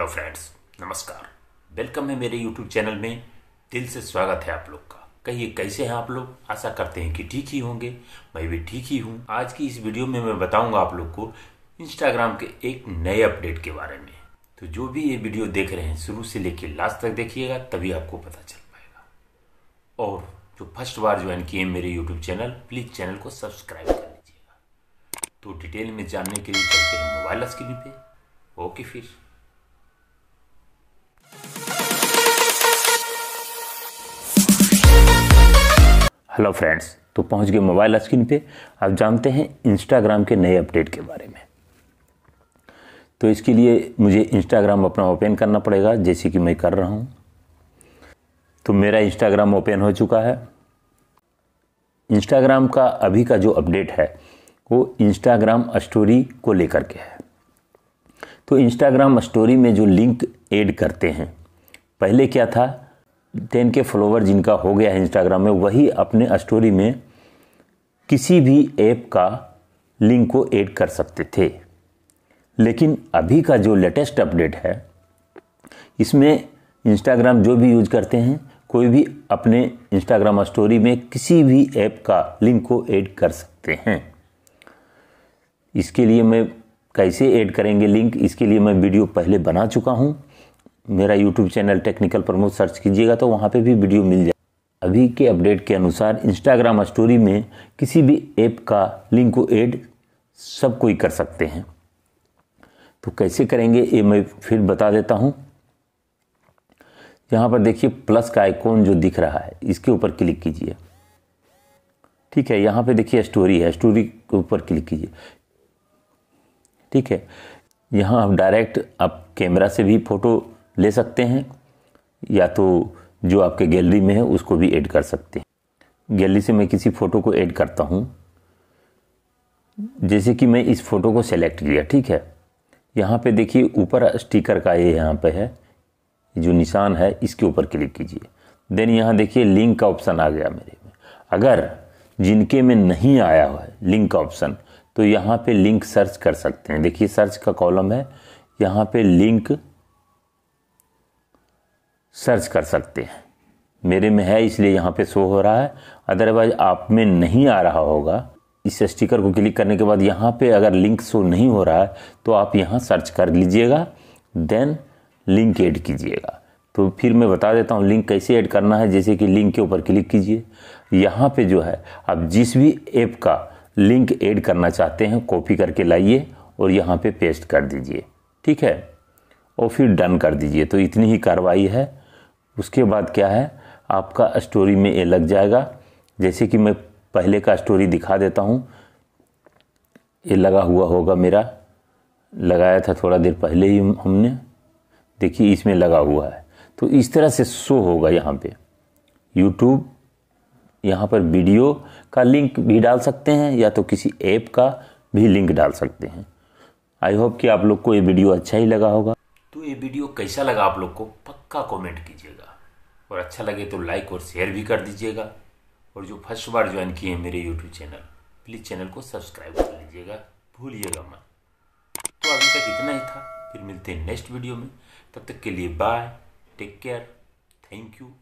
hello friends नमस्कार welcome है मेरे यूट्यूब चैनल में दिल से स्वागत है आप लोग का कहिए कैसे हैं आप लोग आशा करते हैं कि ठीक ही होंगे मैं भी ठीक ही हूँ आज की इस वीडियो में मैं बताऊंगा आप लोग को इंस्टाग्राम के एक नए अपडेट के बारे में तो जो भी ये वीडियो देख रहे हैं शुरू से लेकर लास्ट तक देखिएगा तभी आपको पता चल पाएगा और जो फर्स्ट बार ज्वाइन किए मेरे यूट्यूब चैनल प्लीज़ चैनल को सब्सक्राइब कर लीजिएगा तो डिटेल में जानने के लिए चलते हैं मोबाइल स्क्रीन पे ओके फिर हेलो फ्रेंड्स तो पहुंच गए मोबाइल स्क्रीन पे आप जानते हैं इंस्टाग्राम के नए अपडेट के बारे में तो इसके लिए मुझे इंस्टाग्राम अपना ओपन करना पड़ेगा जैसे कि मैं कर रहा हूँ तो मेरा इंस्टाग्राम ओपन हो चुका है इंस्टाग्राम का अभी का जो अपडेट है वो इंस्टाग्राम स्टोरी को लेकर के है तो इंस्टाग्राम स्टोरी में जो लिंक ऐड करते हैं पहले क्या था टेन के फॉलोवर जिनका हो गया है इंस्टाग्राम में वही अपने स्टोरी में किसी भी ऐप का लिंक को ऐड कर सकते थे लेकिन अभी का जो लेटेस्ट अपडेट है इसमें इंस्टाग्राम जो भी यूज करते हैं कोई भी अपने इंस्टाग्राम स्टोरी में किसी भी ऐप का लिंक को ऐड कर सकते हैं इसके लिए मैं कैसे ऐड करेंगे लिंक इसके लिए मैं वीडियो पहले बना चुका हूँ मेरा YouTube channel technical Pramod search कीजिएगा तो वहाँ पर भी वीडियो मिल जाए अभी के अपडेट के अनुसार इंस्टाग्राम स्टोरी में किसी भी ऐप का लिंक को ऐड सब कोई कर सकते हैं तो कैसे करेंगे ये मैं फिर बता देता हूँ यहाँ पर देखिए प्लस का आइकॉन जो दिख रहा है इसके ऊपर क्लिक कीजिए ठीक है यहाँ पे देखिए स्टोरी है स्टोरी के ऊपर क्लिक कीजिए ठीक है यहाँ आप डायरेक्ट आप कैमरा से भी फ़ोटो ले सकते हैं या तो जो आपके गैलरी में है उसको भी ऐड कर सकते हैं गैलरी से मैं किसी फ़ोटो को ऐड करता हूँ जैसे कि मैं इस फ़ोटो को सेलेक्ट किया ठीक है यहाँ पे देखिए ऊपर स्टिकर का ये यहाँ पे है जो निशान है इसके ऊपर क्लिक कीजिए देन यहाँ देखिए लिंक का ऑप्शन आ गया मेरे में अगर जिनके में नहीं आया हुआ है लिंक का ऑप्शन तो यहाँ पे लिंक सर्च कर सकते हैं देखिए सर्च का कॉलम है यहाँ पे लिंक सर्च कर सकते हैं मेरे में है इसलिए यहाँ पे शो हो रहा है अदरवाइज आप में नहीं आ रहा होगा इस स्टिकर को क्लिक करने के बाद यहाँ पे अगर लिंक शो नहीं हो रहा है तो आप यहाँ सर्च कर लीजिएगा देन लिंक ऐड कीजिएगा तो फिर मैं बता देता हूँ लिंक कैसे ऐड करना है जैसे कि लिंक के ऊपर क्लिक कीजिए यहाँ पे जो है आप जिस भी ऐप का लिंक ऐड करना चाहते हैं कॉपी करके लाइए और यहाँ पे पेस्ट कर दीजिए ठीक है और फिर डन कर दीजिए तो इतनी ही कार्रवाई है उसके बाद क्या है आपका स्टोरी में ये लग जाएगा जैसे कि मैं पहले का स्टोरी दिखा देता हूँ ये लगा हुआ होगा मेरा लगाया था थोड़ा देर पहले ही हमने देखिए इसमें लगा हुआ है तो इस तरह से शो होगा यहाँ पे यूट्यूब यहाँ पर वीडियो का लिंक भी डाल सकते हैं या तो किसी ऐप का भी लिंक डाल सकते हैं आई होप कि आप लोग को ये वीडियो अच्छा ही लगा होगा तो ये वीडियो कैसा लगा आप लोग को पक्का कमेंट कीजिएगा और अच्छा लगे तो लाइक और शेयर भी कर दीजिएगा और जो फर्स्ट बार ज्वाइन किए हैं मेरे यूट्यूब चैनल प्लीज़ चैनल को सब्सक्राइब कर लीजिएगा भूलिएगा मत तो अभी तक इतना ही था फिर मिलते हैं नेक्स्ट वीडियो में तब तक के लिए bye take care thank you